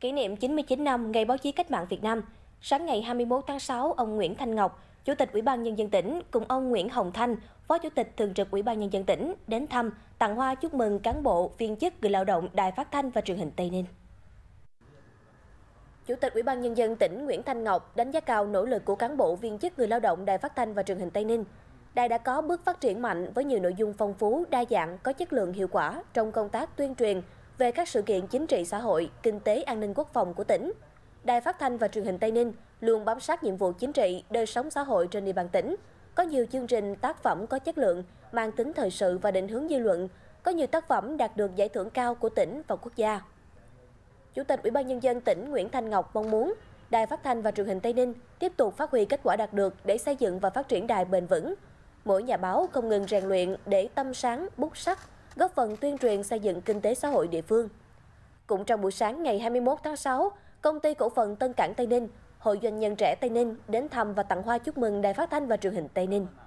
Kỷ niệm 99 năm Ngày báo chí cách mạng Việt Nam, sáng ngày 21 tháng 6, ông Nguyễn Thanh Ngọc, Chủ tịch Ủy ban nhân dân tỉnh cùng ông Nguyễn Hồng Thanh, Phó Chủ tịch Thường trực Ủy ban nhân dân tỉnh đến thăm, tặng hoa chúc mừng cán bộ, viên chức, người lao động Đài Phát thanh và Truyền hình Tây Ninh. Chủ tịch Ủy ban nhân dân tỉnh Nguyễn Thanh Ngọc đánh giá cao nỗ lực của cán bộ, viên chức, người lao động Đài Phát thanh và Truyền hình Tây Ninh. Đài đã có bước phát triển mạnh với nhiều nội dung phong phú, đa dạng, có chất lượng hiệu quả trong công tác tuyên truyền, về các sự kiện chính trị xã hội, kinh tế an ninh quốc phòng của tỉnh. Đài Phát thanh và Truyền hình Tây Ninh luôn bám sát nhiệm vụ chính trị, đời sống xã hội trên địa bàn tỉnh. Có nhiều chương trình, tác phẩm có chất lượng, mang tính thời sự và định hướng dư luận, có nhiều tác phẩm đạt được giải thưởng cao của tỉnh và quốc gia. Chủ tịch Ủy ban nhân dân tỉnh Nguyễn Thanh Ngọc mong muốn Đài Phát thanh và Truyền hình Tây Ninh tiếp tục phát huy kết quả đạt được để xây dựng và phát triển đài bền vững. Mỗi nhà báo không ngừng rèn luyện để tâm sáng, bút sắc, góp phần tuyên truyền xây dựng kinh tế xã hội địa phương. Cũng trong buổi sáng ngày 21 tháng 6, công ty cổ phần Tân Cảng Tây Ninh, Hội doanh nhân trẻ Tây Ninh đến thăm và tặng hoa chúc mừng Đài Phát thanh và Truyền hình Tây Ninh.